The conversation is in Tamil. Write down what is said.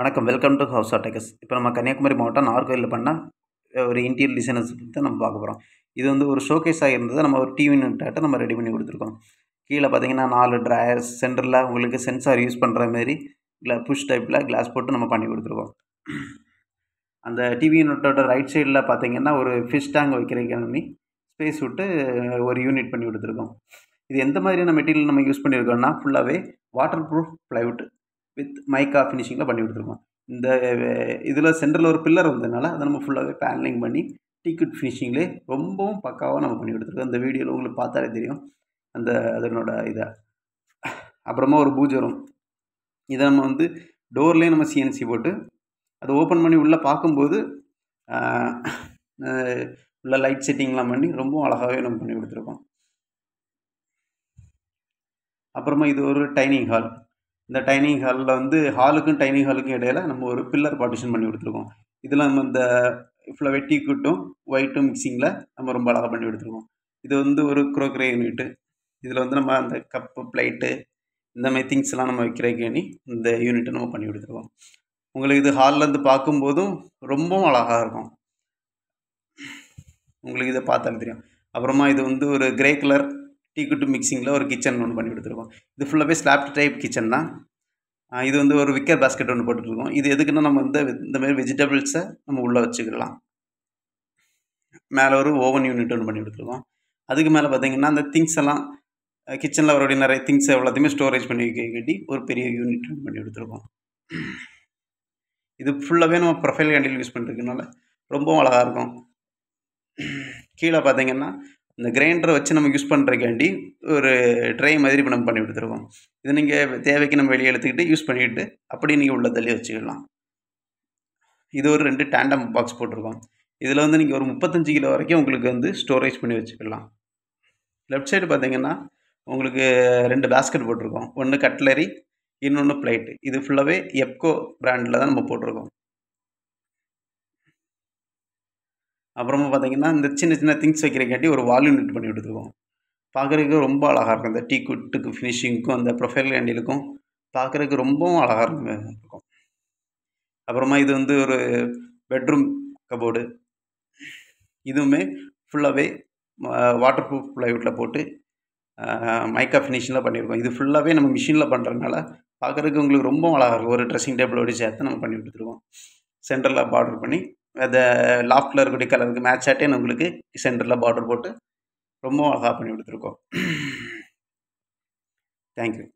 வணக்கம் வெல்கம் டு ஹவுஸ் ஆட்டேக்கஸ் இப்போ நம்ம கன்னியாகுமரி மாவட்டம் நார்கோயிலில் பண்ணால் ஒரு இன்டீரியர் டிசைனர்ஸ் பற்றி நம்ம பார்க்க போகிறோம் இது வந்து ஒரு ஷோகேஸாக இருந்தது நம்ம ஒரு டிவி நட்டாட்ட நம்ம ரெடி பண்ணி கொடுத்துருக்கோம் கீழே பார்த்தீங்கன்னா நாலு ட்ராயர்ஸ் சென்டரில் உங்களுக்கு சென்சார் யூஸ் பண்ணுற மாதிரி இல்லை புஷ் டைப்பில் கிளாஸ் போட்டு நம்ம பண்ணி கொடுத்துருக்கோம் அந்த டிவி யூனிட்டோட ரைட் சைடில் பார்த்தீங்கன்னா ஒரு ஃபிஷ் டேங்க் வைக்கிறீங்க ஸ்பேஸ் விட்டு ஒரு யூனிட் பண்ணி கொடுத்துருக்கோம் இது எந்த மாதிரியான மெட்டீரியல் நம்ம யூஸ் பண்ணியிருக்கோம்னா ஃபுல்லாகவே water proof plywood with mica ஃபினிஷிங்கில் பண்ணி கொடுத்துருக்கோம் இந்த இதில் சென்டரில் ஒரு பில்லர் வந்ததுனால அதை நம்ம ஃபுல்லாகவே பேனலிங் பண்ணி டிக்கெட் ஃபினிஷிங்லேயே ரொம்பவும் பக்காவாக நம்ம பண்ணி கொடுத்துருக்கோம் அந்த வீடியோவில் உங்களுக்கு பார்த்தாலே தெரியும் அந்த அதனோட இதை அப்புறமா ஒரு வரும் இதை நம்ம வந்து டோர்லேயே நம்ம சிஎன்சி போட்டு அதை ஓப்பன் பண்ணி உள்ளே பார்க்கும்போது உள்ள லைட் செட்டிங்லாம் பண்ணி ரொம்ப அழகாகவே நம்ம பண்ணி கொடுத்துருக்கோம் அப்புறமா இது ஒரு டைனிங் ஹால் இந்த டைனிங் ஹாலில் வந்து ஹாலுக்கும் டைனிங் ஹாலுக்கும் இடையில நம்ம ஒரு பில்லர் பார்ட்டிஷன் பண்ணி கொடுத்துருக்கோம் இதில் நம்ம இந்த இவ்வளோ வெட்டி கூட்டும் ஒயிட்டும் மிக்சிங்கில் நம்ம ரொம்ப அழகாக பண்ணி கொடுத்துருக்கோம் இது வந்து ஒரு குரோக்ரே யூனிட்டு இதில் வந்து நம்ம அந்த கப்பு பிளேட்டு இந்த மாதிரி திங்ஸ்லாம் நம்ம வைக்கிறக்கேணி இந்த யூனிட்டை நம்ம பண்ணி கொடுத்துருக்கோம் உங்களுக்கு இது ஹால்லேருந்து பார்க்கும்போதும் ரொம்பவும் அழகாக இருக்கும் உங்களுக்கு இதை பார்த்தாலும் தெரியும் அப்புறமா இது வந்து ஒரு கிரே கலர் டீ குட்டு மிக்சிங்கில் ஒரு கிச்சன் ஒன்று பண்ணி கொடுத்துருக்கோம் இது ஃபுல்லாகவே ஸ்லாப் டைப் கிச்சன் தான் இது வந்து ஒரு விக்கர் பாஸ்கெட் ஒன்று போட்டுருக்கோம் இது எதுக்குன்னா நம்ம இந்த இந்தமாரி வெஜிடபிள்ஸை நம்ம உள்ளே வச்சுக்கலாம் மேலே ஒரு ஓவன் யூனிட் ஒன்று பண்ணி கொடுத்துருக்கோம் அதுக்கு மேலே பார்த்திங்கன்னா அந்த திங்ஸ் எல்லாம் கிச்சனில் அவருடைய நிறைய திங்ஸ் எல்லாத்தையுமே ஸ்டோரேஜ் பண்ணி கட்டி ஒரு பெரிய யூனிட் ஒன்று பண்ணி கொடுத்துருக்கோம் இது ஃபுல்லாகவே நம்ம ப்ரொஃபைல் கேண்டில் யூஸ் பண்ணுறதுனால ரொம்பவும் அழகாக இருக்கும் கீழே பார்த்திங்கன்னா இந்த கிரைண்டரை வச்சு நம்ம யூஸ் பண்ணுறக்காண்டி ஒரு ட்ரை மாதிரி இப்போ நம்ம பண்ணி கொடுத்துருக்கோம் இது நீங்கள் தேவைக்கு நம்ம வெளியே எடுத்துக்கிட்டு யூஸ் பண்ணிக்கிட்டு அப்படியே நீங்கள் உள்ள தள்ளி வச்சுக்கலாம் இது ஒரு ரெண்டு டேண்டம் பாக்ஸ் போட்டிருக்கோம் இதில் வந்து நீங்கள் ஒரு முப்பத்தஞ்சு கிலோ வரைக்கும் உங்களுக்கு வந்து ஸ்டோரேஜ் பண்ணி வச்சுக்கலாம் லெஃப்ட் சைடு பார்த்தீங்கன்னா உங்களுக்கு ரெண்டு பேஸ்கெட் போட்டிருக்கோம் ஒன்று கட்லரி இன்னொன்று பிளேட் இது ஃபுல்லாகவே எப்கோ பிராண்டில் தான் நம்ம போட்டிருக்கோம் அப்புறமா பார்த்திங்கன்னா இந்த சின்ன சின்ன திங்ஸ் வைக்கிறக்காட்டி ஒரு வால்யூம் நெட் பண்ணி விட்டுருக்கோம் பார்க்குறதுக்கு ரொம்ப அழகாக இருக்கும் இந்த டீ குட்டுக்கு ஃபினிஷிங்க்கும் அந்த ப்ரொஃபைல் ஹேண்டிலுக்கும் பார்க்குறதுக்கு ரொம்பவும் அழகாக இருக்கும் அப்புறமா இது வந்து ஒரு பெட்ரூம் கபோர்டு இதுவுமே ஃபுல்லாகவே வாட்டர் ப்ரூஃப் ப்ளைவுட்டில் போட்டு மைக்கா ஃபினிஷிங்லாம் பண்ணியிருக்கோம் இது ஃபுல்லாகவே நம்ம மிஷினில் பண்ணுறதுனால பார்க்குறதுக்கு உங்களுக்கு ரொம்ப அழகாக இருக்கும் ஒரு ட்ரெஸ்ஸிங் டேபிளோடு சேர்த்து நம்ம பண்ணி கொடுத்துருவோம் சென்டரில் பார்டர் பண்ணி அந்த லாஃப்டில் இருக்கக்கூடிய கலருக்கு மேட்ச் ஆகிட்டே உங்களுக்கு சென்டரில் பார்டர் போட்டு ரொம்ப அழகாக பண்ணி கொடுத்துருக்கோம் தேங்க்யூ